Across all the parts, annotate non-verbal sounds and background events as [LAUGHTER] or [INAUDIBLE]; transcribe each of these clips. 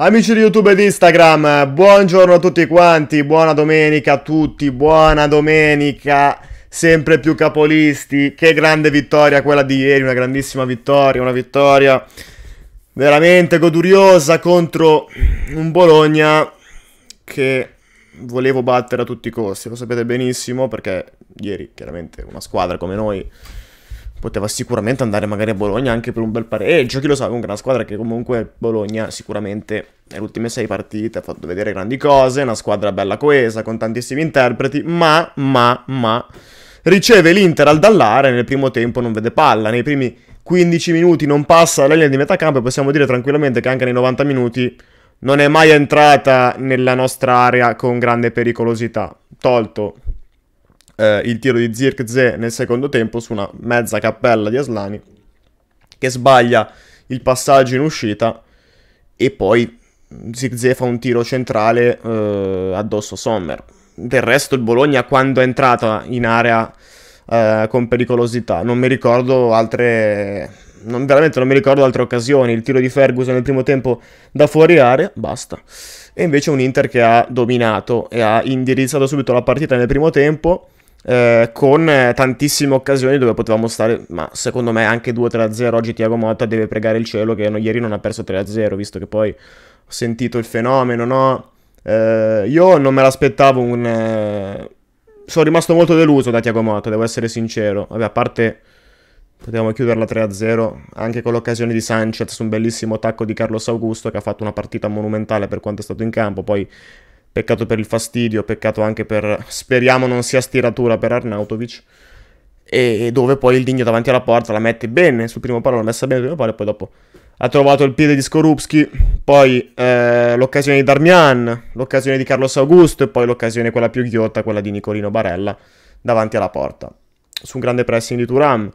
Amici di YouTube ed Instagram, buongiorno a tutti quanti, buona domenica a tutti, buona domenica, sempre più capolisti, che grande vittoria quella di ieri, una grandissima vittoria, una vittoria veramente goduriosa contro un Bologna che volevo battere a tutti i costi, lo sapete benissimo perché ieri chiaramente una squadra come noi poteva sicuramente andare magari a Bologna anche per un bel pareggio, chi lo sa, comunque una squadra che comunque Bologna sicuramente nelle ultime sei partite ha fatto vedere grandi cose, una squadra bella coesa, con tantissimi interpreti, ma, ma, ma, riceve l'Inter al Dallare, nel primo tempo non vede palla, nei primi 15 minuti non passa la linea di metà campo e possiamo dire tranquillamente che anche nei 90 minuti non è mai entrata nella nostra area con grande pericolosità, tolto eh, il tiro di Zirkzee nel secondo tempo su una mezza cappella di Aslani che sbaglia il passaggio in uscita e poi Zirkzee fa un tiro centrale eh, addosso a Sommer. Del resto il Bologna quando è entrata in area eh, con pericolosità, non mi ricordo altre non, veramente non mi ricordo altre occasioni. Il tiro di Ferguson nel primo tempo da fuori area, basta. E invece un Inter che ha dominato e ha indirizzato subito la partita nel primo tempo, eh, con eh, tantissime occasioni dove potevamo stare, ma secondo me anche 2-3-0. Oggi Tiago Motta deve pregare il cielo che no, ieri non ha perso 3-0, visto che poi ho sentito il fenomeno, no? Eh, io non me l'aspettavo un... Eh... Sono rimasto molto deluso da Tiago Motta, devo essere sincero. Vabbè, a parte... Potevamo chiuderla 3-0 anche con l'occasione di Sanchez, un bellissimo attacco di Carlos Augusto che ha fatto una partita monumentale per quanto è stato in campo, poi Peccato per il fastidio, peccato anche per... Speriamo non sia stiratura per Arnautovic. E dove poi il Digno davanti alla porta la mette bene sul primo palo, l'ha messa bene sul primo palo e poi dopo ha trovato il piede di Skorupski, poi eh, l'occasione di Darmian, l'occasione di Carlos Augusto e poi l'occasione quella più ghiotta, quella di Nicolino Barella davanti alla porta. Su un grande pressing di Turam.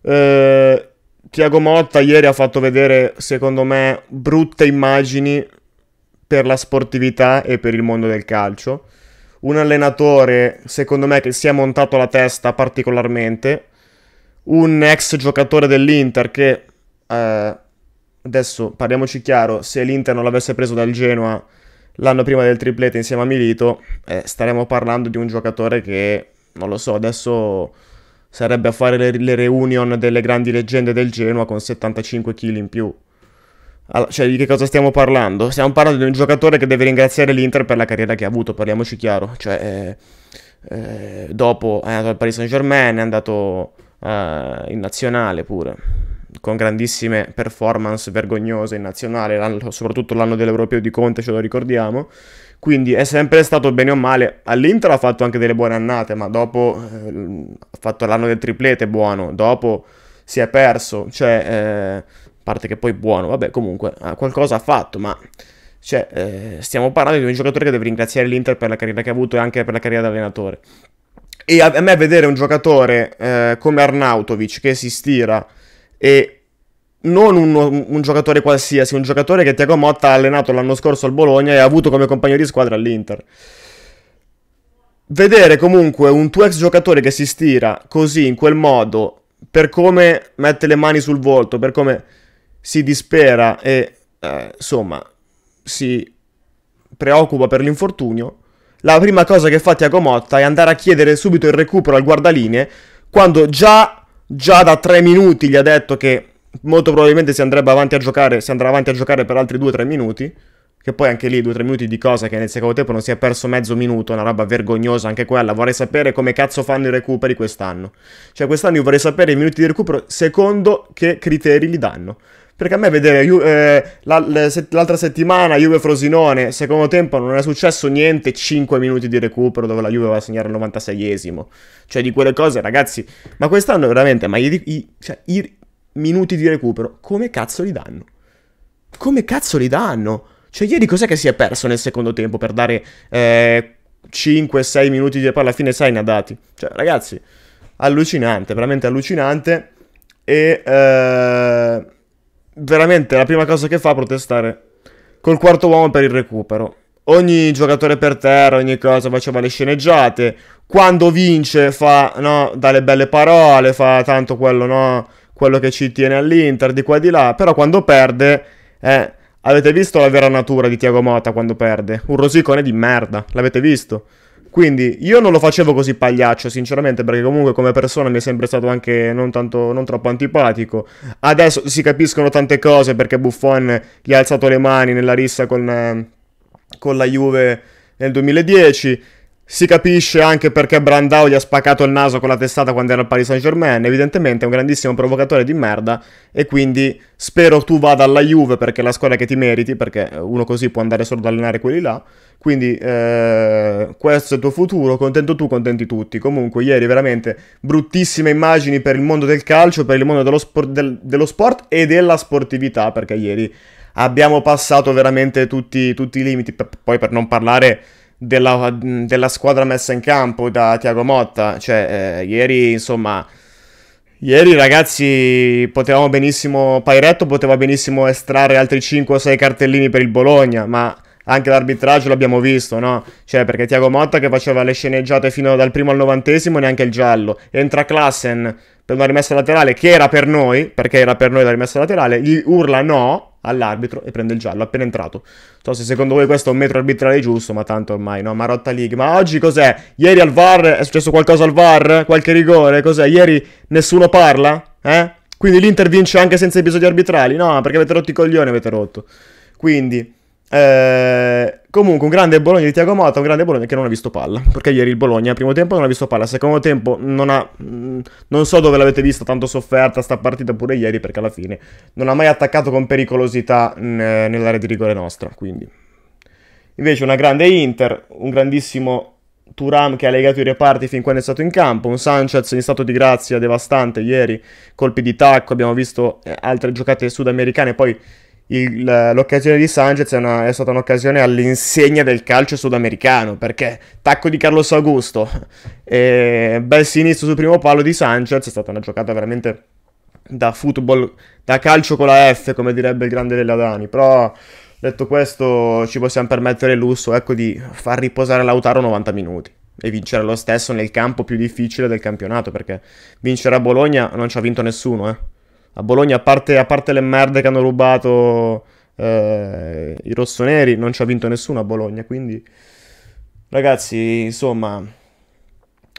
Eh, Tiago Motta ieri ha fatto vedere, secondo me, brutte immagini per la sportività e per il mondo del calcio. Un allenatore, secondo me, che si è montato la testa particolarmente. Un ex giocatore dell'Inter che, eh, adesso parliamoci chiaro, se l'Inter non l'avesse preso dal Genoa l'anno prima del triplete insieme a Milito, eh, staremmo parlando di un giocatore che, non lo so, adesso sarebbe a fare le, le reunion delle grandi leggende del Genoa con 75 kg in più. Allora, cioè, di che cosa stiamo parlando? Stiamo parlando di un giocatore che deve ringraziare l'Inter per la carriera che ha avuto, parliamoci chiaro. Cioè, eh, eh, dopo è andato al Paris Saint-Germain, è andato eh, in nazionale pure, con grandissime performance vergognose in nazionale, l'anno, soprattutto l'anno dell'Europeo di Conte, ce lo ricordiamo. Quindi è sempre stato bene o male. All'Inter ha fatto anche delle buone annate, ma dopo eh, ha fatto l'anno del triplete buono, dopo si è perso. Cioè eh, parte che poi buono, vabbè comunque qualcosa ha fatto, ma cioè, eh, stiamo parlando di un giocatore che deve ringraziare l'Inter per la carriera che ha avuto e anche per la carriera da allenatore. E a, me vedere un giocatore eh, come Arnautovic che si stira e non un, un, giocatore qualsiasi, un giocatore che Tiago Motta ha allenato l'anno scorso al Bologna e ha avuto come compagno di squadra all'Inter. Vedere comunque un tuo ex giocatore che si stira così, in quel modo, per come mette le mani sul volto, per come si dispera e eh, insomma si preoccupa per l'infortunio, la prima cosa che fa Tiago Motta è andare a chiedere subito il recupero al guardalinee quando già, già da tre minuti gli ha detto che molto probabilmente si andrebbe avanti a giocare, si andrà avanti a giocare per altri 2-3 minuti. Che poi anche lì 2-3 minuti di cosa che nel secondo tempo non si è perso mezzo minuto, una roba vergognosa anche quella. Vorrei sapere come cazzo fanno i recuperi quest'anno. Cioè quest'anno io vorrei sapere i minuti di recupero secondo che criteri gli danno. Perché a me vedere eh, l'altra settimana Juve-Frosinone, secondo tempo non è successo niente, 5 minuti di recupero dove la Juve va a segnare il 96esimo. Cioè di quelle cose, ragazzi, ma quest'anno veramente, ma i, i, cioè, i minuti di recupero, come cazzo li danno? Come cazzo li danno? Cioè ieri cos'è che si è perso nel secondo tempo per dare eh, 5-6 minuti di... Poi alla fine sai, ne ha dati. Cioè ragazzi, allucinante, veramente allucinante. E... Eh veramente la prima cosa che fa è protestare col quarto uomo per il recupero. Ogni giocatore per terra, ogni cosa, faceva le sceneggiate. Quando vince fa, no, dà le belle parole, fa tanto quello, no, quello che ci tiene all'Inter, di qua e di là. Però quando perde, eh, avete visto la vera natura di Tiago Mota quando perde? Un rosicone di merda, l'avete visto? Quindi io non lo facevo così pagliaccio, sinceramente, perché comunque come persona mi è sempre stato anche non, tanto, non troppo antipatico. Adesso si capiscono tante cose perché Buffon gli ha alzato le mani nella rissa con, con la Juve nel 2010 si capisce anche perché Brandao gli ha spaccato il naso con la testata quando era al Paris Saint Germain, evidentemente è un grandissimo provocatore di merda e quindi spero tu vada alla Juve perché è la squadra che ti meriti, perché uno così può andare solo ad allenare quelli là, quindi eh, questo è il tuo futuro, contento tu, contenti tutti. Comunque ieri veramente bruttissime immagini per il mondo del calcio, per il mondo dello, sport, del, dello sport e della sportività, perché ieri abbiamo passato veramente tutti, tutti i limiti, P- poi per non parlare della, della, squadra messa in campo da Tiago Motta. Cioè, eh, ieri, insomma, ieri ragazzi, potevamo benissimo, Pairetto poteva benissimo estrarre altri 5 o 6 cartellini per il Bologna, ma anche l'arbitraggio l'abbiamo visto, no? Cioè, perché Tiago Motta che faceva le sceneggiate fino dal primo al novantesimo, neanche il giallo. Entra Klassen per una rimessa laterale che era per noi, perché era per noi la rimessa laterale, gli urla no, all'arbitro e prende il giallo appena entrato. Non so se secondo voi questo è un metro arbitrale giusto, ma tanto ormai, no? Marotta League. Ma oggi cos'è? Ieri al VAR è successo qualcosa al VAR? Qualche rigore? Cos'è? Ieri nessuno parla? Eh? Quindi l'Inter vince anche senza episodi arbitrali? No, perché avete rotto i coglioni, avete rotto. Quindi... Eh Comunque, un grande Bologna di Tiago Motta, un grande Bologna che non ha visto palla. Perché ieri il Bologna, primo tempo, non ha visto palla. Secondo tempo, non ha. Mm, non so dove l'avete vista, tanto sofferta sta partita pure ieri, perché alla fine non ha mai attaccato con pericolosità mm, eh, nell'area di rigore nostra. Quindi. Invece, una grande Inter, un grandissimo Turam che ha legato i reparti fin quando è stato in campo. Un Sanchez in stato di grazia devastante ieri, colpi di tacco. Abbiamo visto eh, altre giocate sudamericane. Poi il, l'occasione di Sanchez è, una, è, stata un'occasione all'insegna del calcio sudamericano perché tacco di Carlos Augusto e bel sinistro sul primo palo di Sanchez è stata una giocata veramente da football, da calcio con la F come direbbe il grande Leladani però detto questo ci possiamo permettere il lusso ecco, di far riposare Lautaro 90 minuti e vincere lo stesso nel campo più difficile del campionato perché vincere a Bologna non ci ha vinto nessuno eh a Bologna, a parte, a parte le merde che hanno rubato eh, i rossoneri, non ci ha vinto nessuno a Bologna. Quindi, ragazzi, insomma,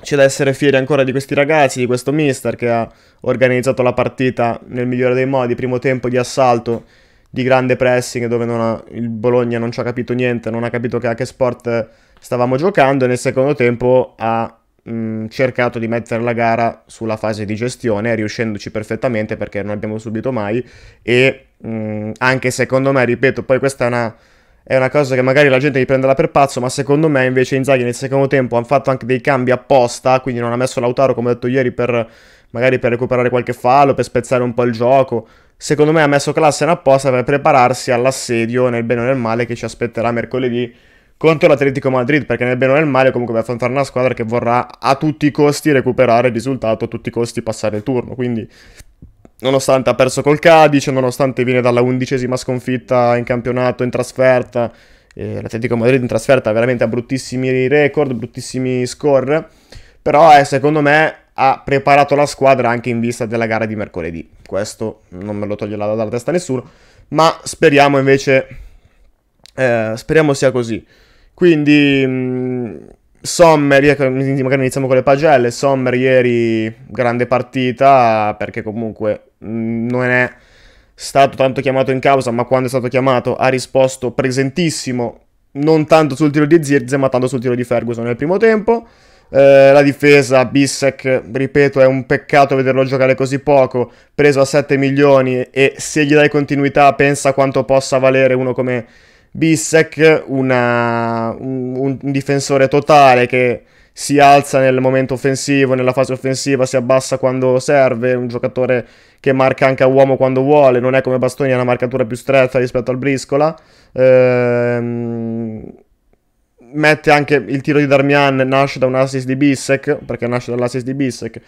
c'è da essere fieri ancora di questi ragazzi, di questo mister che ha organizzato la partita nel migliore dei modi. Primo tempo di assalto, di grande pressing, dove ha, il Bologna non ci ha capito niente, non ha capito che a che sport stavamo giocando. E nel secondo tempo ha mh, mm, cercato di mettere la gara sulla fase di gestione, riuscendoci perfettamente perché non abbiamo subito mai e mh, mm, anche secondo me, ripeto, poi questa è una, è una cosa che magari la gente mi prenderà per pazzo, ma secondo me invece Inzaghi nel secondo tempo ha fatto anche dei cambi apposta, quindi non ha messo Lautaro come ho detto ieri per magari per recuperare qualche fallo, per spezzare un po' il gioco. Secondo me ha messo Klassen apposta per prepararsi all'assedio nel bene o nel male che ci aspetterà mercoledì contro l'Atletico Madrid, perché nel bene o nel male comunque deve affrontare una squadra che vorrà a tutti i costi recuperare il risultato, a tutti i costi passare il turno, quindi nonostante ha perso col Cadice, nonostante viene dalla undicesima sconfitta in campionato, in trasferta, eh, l'Atletico Madrid in trasferta veramente ha bruttissimi record, bruttissimi score, però eh, secondo me ha preparato la squadra anche in vista della gara di mercoledì, questo non me lo toglie dalla testa nessuno, ma speriamo invece, eh, speriamo sia così. Quindi mh, mm, Sommer, magari iniziamo con le pagelle, Sommer ieri grande partita perché comunque mh, mm, non è stato tanto chiamato in causa, ma quando è stato chiamato ha risposto presentissimo, non tanto sul tiro di Zirze, ma tanto sul tiro di Ferguson nel primo tempo. Eh, la difesa, Bissek, ripeto, è un peccato vederlo giocare così poco, preso a 7 milioni e se gli dai continuità pensa quanto possa valere uno come Bissek, una, un, un, difensore totale che si alza nel momento offensivo, nella fase offensiva, si abbassa quando serve, un giocatore che marca anche a uomo quando vuole, non è come Bastoni, ha una marcatura più stretta rispetto al Briscola. Ehm, mette anche il tiro di Darmian, nasce da un assist di Bissek, perché nasce dall'assist di Bissek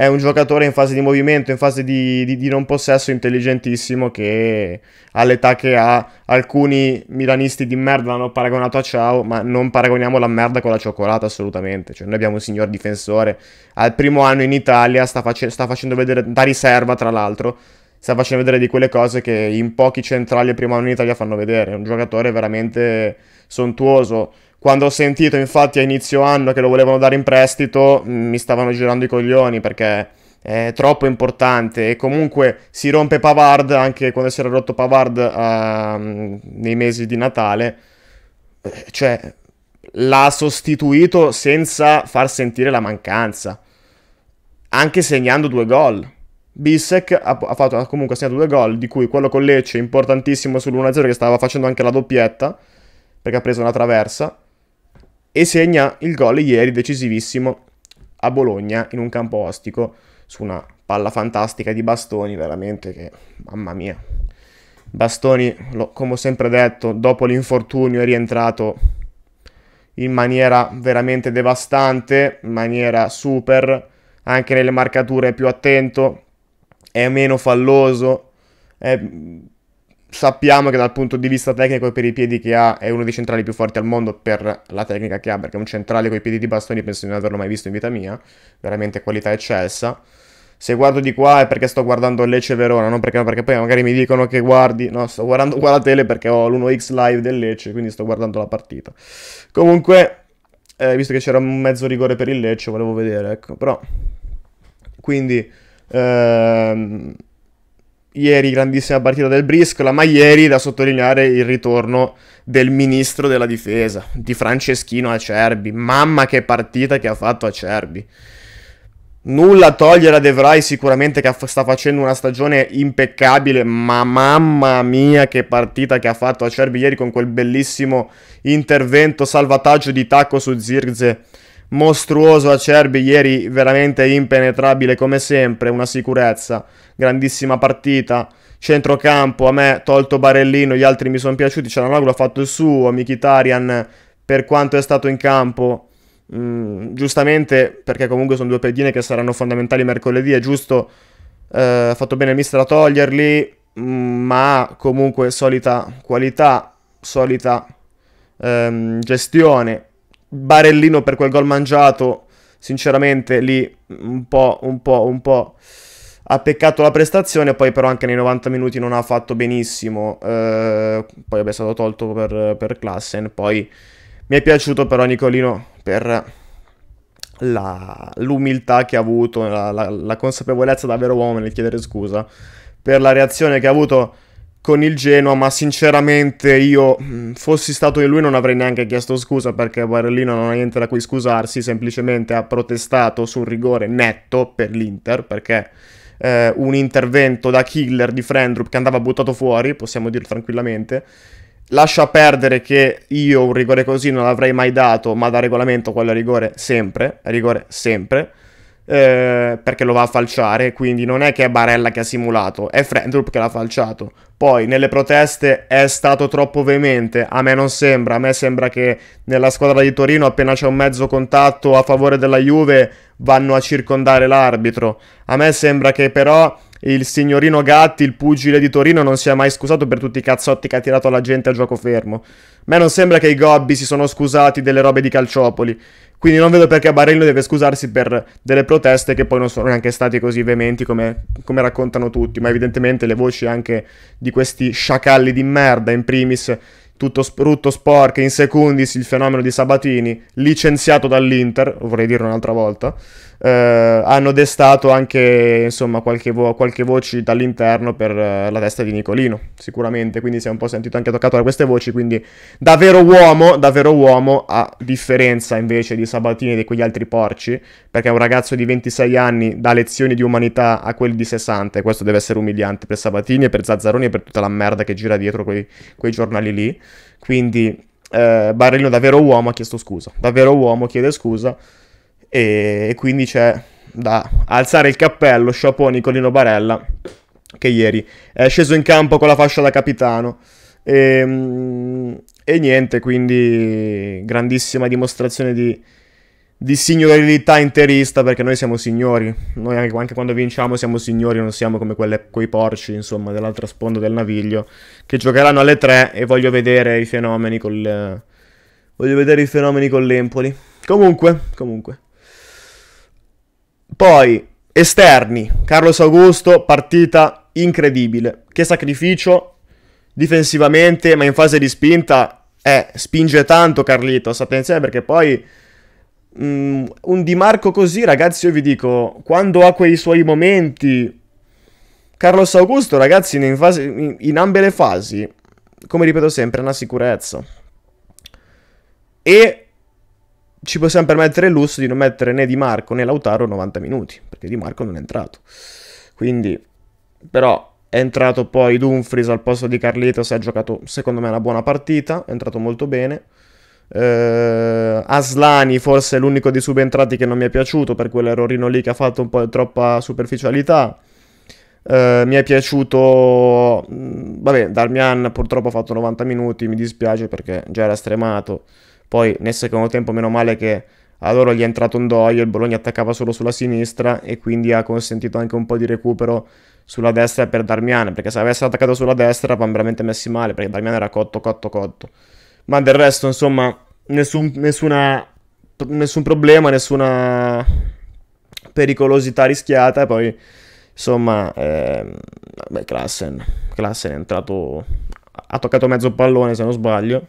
è un giocatore in fase di movimento, in fase di, di, di non possesso intelligentissimo che all'età che ha alcuni milanisti di merda l'hanno paragonato a Ciao, ma non paragoniamo la merda con la cioccolata assolutamente. Cioè, noi abbiamo un signor difensore al primo anno in Italia, sta, face- sta facendo vedere da riserva tra l'altro sta facendo vedere di quelle cose che in pochi centrali al primo anno in Italia fanno vedere. È un giocatore veramente sontuoso. Quando ho sentito infatti a inizio anno che lo volevano dare in prestito, mi stavano girando i coglioni perché è troppo importante e comunque si rompe Pavard anche quando si era rotto Pavard uh, nei mesi di Natale. Eh, cioè, l'ha sostituito senza far sentire la mancanza, anche segnando due gol. Bissek ha, ha, fatto, ha comunque segnato due gol, di cui quello con Lecce importantissimo sull'1-0 che stava facendo anche la doppietta, perché ha preso una traversa e segna il gol ieri decisivissimo a Bologna in un campo ostico su una palla fantastica di bastoni, veramente che mamma mia. Bastoni, lo, come ho sempre detto, dopo l'infortunio è rientrato in maniera veramente devastante, in maniera super, anche nelle marcature è più attento, è meno falloso, è sappiamo che dal punto di vista tecnico per i piedi che ha è uno dei centrali più forti al mondo per la tecnica che ha, perché un centrale con i piedi di bastoni penso di non averlo mai visto in vita mia, veramente qualità eccelsa. Se guardo di qua è perché sto guardando Lecce Verona, non perché, perché poi magari mi dicono che guardi, no, sto guardando qua la tele perché ho l'1x live del Lecce, quindi sto guardando la partita. Comunque, eh, visto che c'era un mezzo rigore per il Lecce, volevo vedere, ecco, però... Quindi... Ehm ieri grandissima partita del Briscola, ma ieri da sottolineare il ritorno del ministro della difesa, di Franceschino Acerbi. Mamma che partita che ha fatto Acerbi. Nulla a togliere a De Vrij sicuramente che sta facendo una stagione impeccabile, ma mamma mia che partita che ha fatto Acerbi ieri con quel bellissimo intervento salvataggio di tacco su Zirgze mostruoso Acerbi ieri veramente impenetrabile come sempre, una sicurezza, grandissima partita, centrocampo, a me tolto Barellino, gli altri mi sono piaciuti, Cialanoglu ha fatto il suo, Mkhitaryan per quanto è stato in campo, mh, mm, giustamente perché comunque sono due pedine che saranno fondamentali mercoledì, è giusto, eh, ha eh, fatto bene il mister a toglierli, mh, mm, ma comunque solita qualità, solita ehm, gestione Barellino per quel gol mangiato, sinceramente lì un po', un po', un po' ha peccato la prestazione, poi però anche nei 90 minuti non ha fatto benissimo, eh, poi è stato tolto per, per Klassen, poi mi è piaciuto però Nicolino per l'umiltà che ha avuto, la, la, la consapevolezza davvero uomo nel chiedere scusa, per la reazione che ha avuto con il Genoa, ma sinceramente io mm, fossi stato in lui non avrei neanche chiesto scusa perché Guarellino non ha niente da cui scusarsi, semplicemente ha protestato sul rigore netto per l'Inter perché eh, un intervento da killer di Frendrup che andava buttato fuori, possiamo dire tranquillamente. Lascia perdere che io un rigore così non l'avrei mai dato, ma da regolamento quello è rigore sempre, è rigore sempre eh, perché lo va a falciare, quindi non è che è Barella che ha simulato, è Frendrup che l'ha falciato. Poi nelle proteste è stato troppo veemente, a me non sembra, a me sembra che nella squadra di Torino appena c'è un mezzo contatto a favore della Juve vanno a circondare l'arbitro. A me sembra che però il signorino Gatti, il pugile di Torino, non si è mai scusato per tutti i cazzotti che ha tirato alla gente a gioco fermo. A me non sembra che i gobbi si sono scusati delle robe di calciopoli. Quindi non vedo perché Barello deve scusarsi per delle proteste che poi non sono neanche state così veementi come, come, raccontano tutti. Ma evidentemente le voci anche di questi sciacalli di merda, in primis tutto sprutto sporco, in secundis il fenomeno di Sabatini, licenziato dall'Inter, vorrei dire un'altra volta. Eh, hanno destato anche insomma, qualche, vo- qualche voce dall'interno per eh, la testa di Nicolino, sicuramente, quindi si è un po' sentito anche toccato da queste voci, quindi davvero uomo, davvero uomo, a differenza invece di Sabatini e di quegli altri porci, perché un ragazzo di 26 anni dà lezioni di umanità a quelli di 60, e questo deve essere umiliante per Sabatini e per Zazzaroni e per tutta la merda che gira dietro quei, quei giornali lì, quindi... Eh, Barrino davvero uomo ha chiesto scusa, davvero uomo chiede scusa e, quindi c'è da alzare il cappello, chapeau Nicolino Barella, che ieri è sceso in campo con la fascia da capitano. E, ehm, e niente, quindi grandissima dimostrazione di, di signorilità interista, perché noi siamo signori. Noi anche, anche, quando vinciamo siamo signori, non siamo come quelle, quei porci, insomma, dell'altra sponda del naviglio, che giocheranno alle tre e voglio vedere i fenomeni col... voglio vedere i fenomeni con l'Empoli. Comunque, comunque. Poi esterni, Carlos Augusto, partita incredibile. Che sacrificio difensivamente, ma in fase di spinta eh, spinge tanto Carlitos, attenzione perché poi mh, mm, un Di Marco così, ragazzi, io vi dico, quando ha quei suoi momenti Carlos Augusto, ragazzi, in, fase, in, in ambe le fasi, come ripeto sempre, è una sicurezza. E ci possiamo permettere il lusso di non mettere né Di Marco né Lautaro 90 minuti, perché Di Marco non è entrato. Quindi, però, è entrato poi Dumfries al posto di Carlitos, ha giocato secondo me una buona partita, è entrato molto bene. Uh, Aslani forse è l'unico dei subentrati che non mi è piaciuto per quell'errorino lì che ha fatto un po' troppa superficialità. Uh, mi è piaciuto, mm, vabbè, Darmian purtroppo ha fatto 90 minuti, mi dispiace perché già era stremato. Poi nel secondo tempo meno male che a loro gli è entrato un doio, il Bologna attaccava solo sulla sinistra e quindi ha consentito anche un po' di recupero sulla destra per Darmian, perché se avessero attaccato sulla destra vanno veramente messi male, perché Darmian era cotto, cotto, cotto. Ma del resto, insomma, nessun, nessuna, nessun problema, nessuna pericolosità rischiata. E poi, insomma, eh, beh, Klassen, Klassen è entrato, ha toccato mezzo pallone se non sbaglio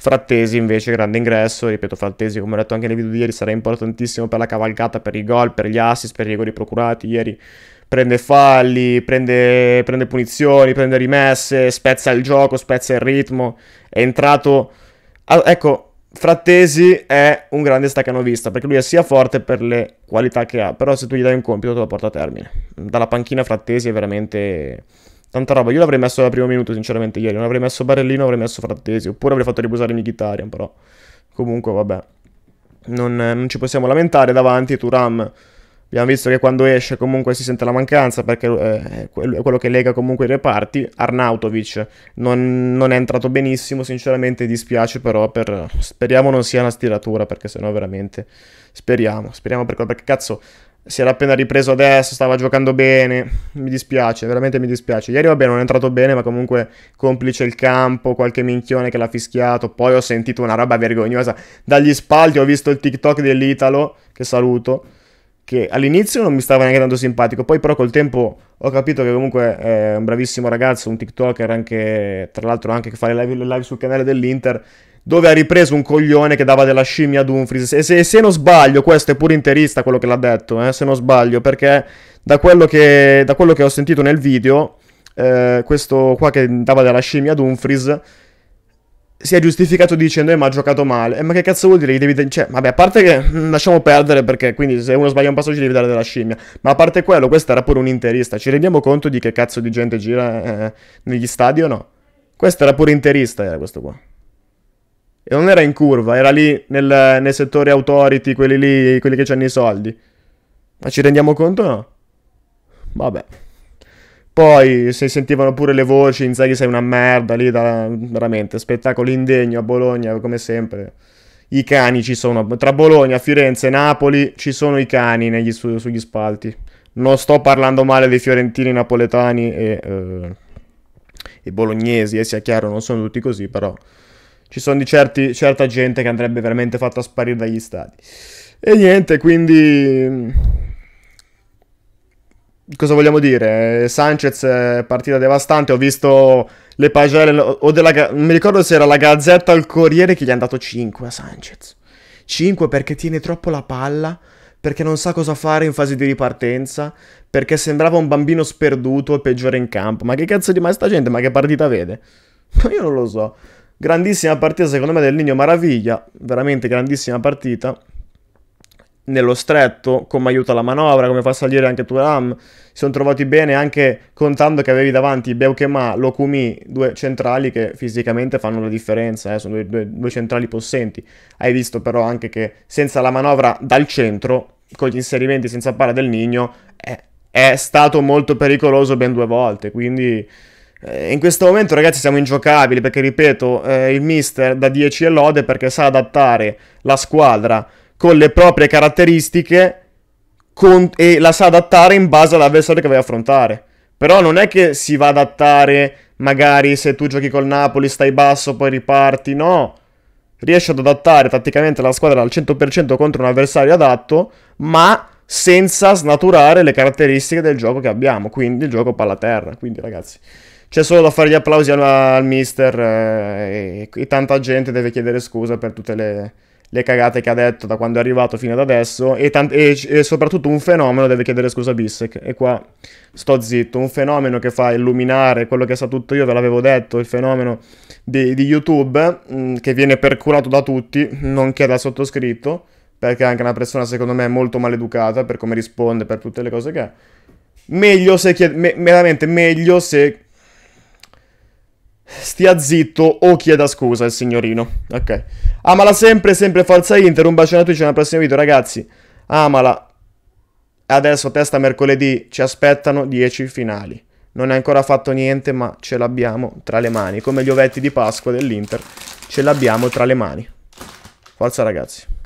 Frattesi invece grande ingresso, ripeto Frattesi come ho detto anche nel video di ieri sarà importantissimo per la cavalcata, per i gol, per gli assist, per i rigori procurati ieri prende falli, prende, prende, punizioni, prende rimesse, spezza il gioco, spezza il ritmo. È entrato. Allora, ecco, Frattesi è un grande staccanovista perché lui è sia forte per le qualità che ha, però se tu gli dai un compito te lo porta a termine. Dalla panchina Frattesi è veramente Tanta roba, io l'avrei messo dal primo minuto sinceramente ieri, non avrei messo Barellino, avrei messo Frattesi, oppure avrei fatto riposare Mkhitaryan però. Comunque vabbè, non, non ci possiamo lamentare davanti, Turam... Abbiamo visto che quando esce comunque si sente la mancanza perché eh, è quello che lega comunque i reparti. Arnautovic non, non è entrato benissimo, sinceramente dispiace però per... Speriamo non sia una stiratura perché sennò veramente... Speriamo, speriamo per quello perché cazzo si era appena ripreso adesso, stava giocando bene. Mi dispiace, veramente mi dispiace. Ieri, vabbè, non è entrato bene, ma comunque complice il campo, qualche minchione che l'ha fischiato. Poi ho sentito una roba vergognosa dagli spalti. Ho visto il TikTok dell'Italo, che saluto, che all'inizio non mi stava neanche tanto simpatico. Poi, però, col tempo ho capito che comunque è un bravissimo ragazzo, un TikToker, anche, tra l'altro, anche che fa le live, le live sul canale dell'Inter dove ha ripreso un coglione che dava della scimmia a Dumfries. E se, se non sbaglio, questo è pure interista quello che l'ha detto, eh, se non sbaglio, perché da quello che, da quello che ho sentito nel video, eh, questo qua che dava della scimmia a Dumfries si è giustificato dicendo eh, ma ha giocato male. Eh, ma che cazzo vuol dire? Gli devi... Cioè, vabbè, a parte che mh, mm, lasciamo perdere perché quindi se uno sbaglia un passaggio devi dare della scimmia. Ma a parte quello, questo era pure un interista. Ci rendiamo conto di che cazzo di gente gira eh, eh negli stadi o no? Questo era pure interista, era eh, questo qua. E non era in curva, era lì nel, nel settore authority, quelli lì, quelli che hanno i soldi. Ma ci rendiamo conto o no? Vabbè. Poi si sentivano pure le voci, Inzaghi sei una merda lì, da, veramente, spettacolo indegno a Bologna, come sempre. I cani ci sono, tra Bologna, Firenze e Napoli ci sono i cani negli, su, sugli spalti. Non sto parlando male dei fiorentini, napoletani e, eh, e bolognesi, e eh, sia chiaro, non sono tutti così, però ci sono di certi, certa gente che andrebbe veramente fatta sparire dagli stati. E niente, quindi... Mm, cosa vogliamo dire? Sanchez è partita devastante, ho visto le pagelle, o della, non mi ricordo se era la Gazzetta o il Corriere che gli hanno dato 5 a Sanchez. 5 perché tiene troppo la palla, perché non sa cosa fare in fase di ripartenza, perché sembrava un bambino sperduto e peggiore in campo. Ma che cazzo di mai sta gente? Ma che partita vede? [LAUGHS] Io non lo so. Grandissima partita secondo me del Nino Maraviglia, veramente grandissima partita. Nello stretto, come aiuta la manovra, come fa salire anche Turam. Si sono trovati bene anche contando che avevi davanti Beukema, Lokumi, due centrali che fisicamente fanno la differenza, eh, sono due, due, due centrali possenti. Hai visto però anche che senza la manovra dal centro, con gli inserimenti senza palla del Nino, è, è stato molto pericoloso ben due volte, quindi eh, in questo momento, ragazzi, siamo ingiocabili perché, ripeto, eh, il mister da 10 e lode perché sa adattare la squadra con le proprie caratteristiche con... e la sa adattare in base all'avversario che vai a affrontare. Però non è che si va ad adattare, magari se tu giochi col Napoli, stai basso, poi riparti. No, Riesce ad adattare tatticamente la squadra al 100% contro un avversario adatto, ma senza snaturare le caratteristiche del gioco che abbiamo, quindi il gioco palla terra. Quindi, ragazzi. C'è solo da fare gli applausi al, al mister eh, e, e, tanta gente deve chiedere scusa per tutte le, le, cagate che ha detto da quando è arrivato fino ad adesso e, tant- e, e soprattutto un fenomeno deve chiedere scusa a Bissek e qua sto zitto, un fenomeno che fa illuminare quello che sa tutto io, ve l'avevo detto, il fenomeno di, di YouTube mh, mm, che viene percurato da tutti, nonché da sottoscritto perché è anche una persona secondo me molto maleducata per come risponde, per tutte le cose che ha. Meglio se chiede, me- veramente meglio se Stia zitto o chieda scusa il signorino. Ok. Amala sempre, sempre Forza Inter. Un bacione a tutti, ci vediamo al prossimo video, ragazzi. Amala. Adesso testa mercoledì, ci aspettano 10 finali. Non è ancora fatto niente, ma ce l'abbiamo tra le mani. Come gli ovetti di Pasqua dell'Inter, ce l'abbiamo tra le mani. Forza ragazzi.